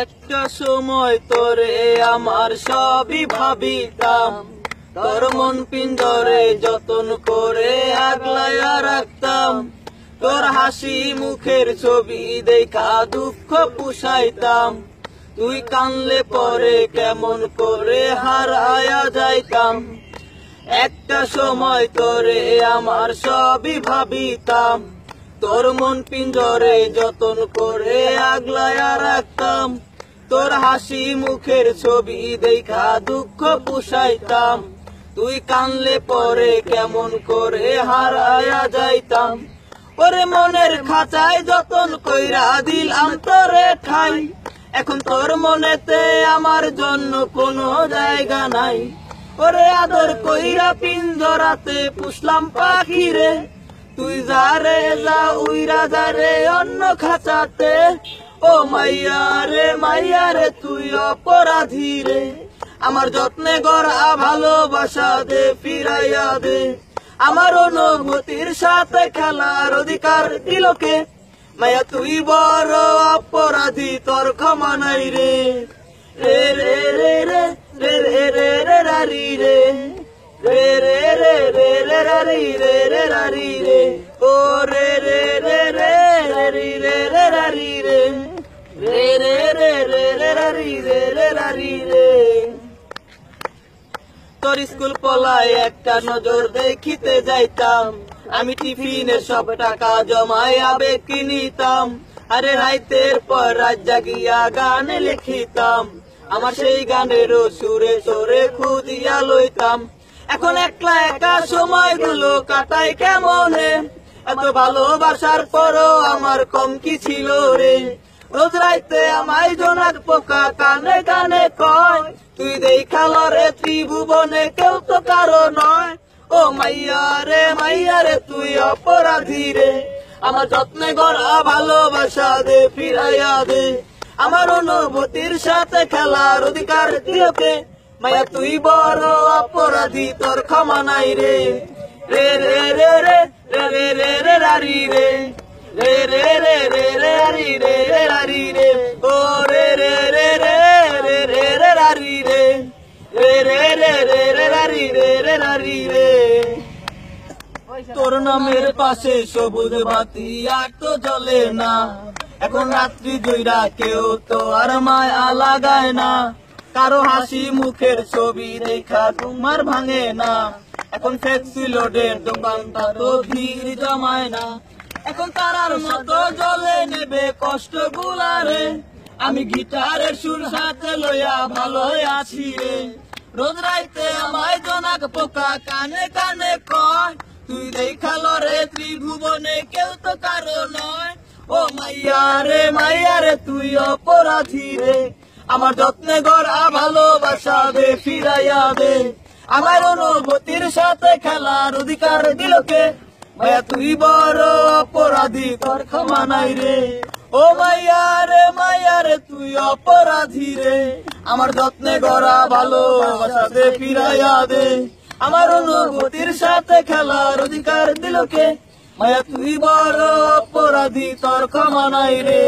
একটা সময় তোরে আমার সবই ভাবিতাম তোর মন পিঞ্জরে যতন করে আগলায়া রাখতাম তোর হাসি মুখের ছবি দেখা দুঃখ পুষাইতাম তুই কানলে পরে কেমন করে হারায়া যাইতাম একটা সময় তোরে আমার সবই ভাবিতাম তোর মন পিঞ্জরে যতন করে আগলায়া রাখতাম তোর হাসি মুখের ছবি দেখা দুঃখ পুষাইতাম তুই কানলে পরে কেমন করে হারায়া যাইতাম ওরে মনের খাঁচায় যতন কইরা দিলাম তোরে ঠাই এখন তোর মনেতে আমার জন্য কোনো জায়গা নাই ওরে আদর কইরা পিঞ্জরাতে পুষলাম পাখিরে তুই যারে যা উইরা যারে অন্য খাঁচাতে ও মাইয়া রে মাইয়া রে তুই অপরাধী রে আমার যত্নে গড়া ভালোবাসা দে ফিরাইয়া দে আমার অনুভূতির সাথে খেলার অধিকার দিলকে মায়া তুই বড় অপরাধী তোর ক্ষমা নাই রে রে রে রে রে রে রে রে রে রে তোর স্কুল পলায় একটা নজর দেখিতে যাইতাম আমি টিফিনের সব টাকা জমাই আবে কিনিতাম আরে রাইতের পর রাত জাগিয়া গান লিখিতাম আমার সেই গানেরও সুরে সরে খুদিয়া লইতাম এখন একলা একা সময় গুলো কাটাই কেমনে এত ভালোবাসার পরও আমার কম কি ছিল রে রোজ রাইতে আমায় জোনাক পোকা কানে কানে কয় তুই দেখাল রে ত্রিভুবনে কেউ তো কারো নয় ও মাইয়া রে মাইয়া রে তুই অপরাধী রে আমার যত্নে গড়া ভালোবাসা দে ফিরাইয়া দে আমার অনুভূতির সাথে খেলার অধিকার দিয়ে মায়া তুই বড় অপরাধী তোর ক্ষমা নাই রে রে রে রে রে রে রে রে রে রারি রে রে রে রে রে রে রারি রে রে রারি রে ও রে রে রে রে রে রে রে রারি রে রে রে রে রে রে রারি রে রে রারি রে তোর নামের পাশে সবুজ বাতি আর তো জ্বলে না এখন রাত্রি দুইরা কেউ তো আর মায়া লাগায় না কারো হাসি মুখের ছবি দেখা তোমার ভাঙে না এখন ফ্যাক্সি লোডের দোকানটা তো ভিড় জমায় না এখন তারার মতো জলে নেবে কষ্ট গুলারে আমি গিটারের সুর সাথে লইয়া ভালো আছি রে রোজ রাইতে আমায় জনাক পোকা কানে কানে কয় তুই দেখালো রে ত্রিভুবনে কেউ তো কারো নয় ও মাইয়া রে মাইয়া রে তুই অপরাধী রে আমার যত্নে গড়া ভালোবাসা দে ফিরাইয়া দে আমার অনুভূতির সাথে খেলার অধিকার দিলকে মায়া তুই বড় অপরাধী তোর ক্ষমা নাই রে ও মাইয়া রে মাইয়া রে তুই অপরাধী রে আমার যত্নে গড়া ভালোবাসা দে ফিরাইয়া দে আমার অনুভূতির সাথে খেলার অধিকার দিলকে মায়া তুই বড় অপরাধী তোর ক্ষমা নাই রে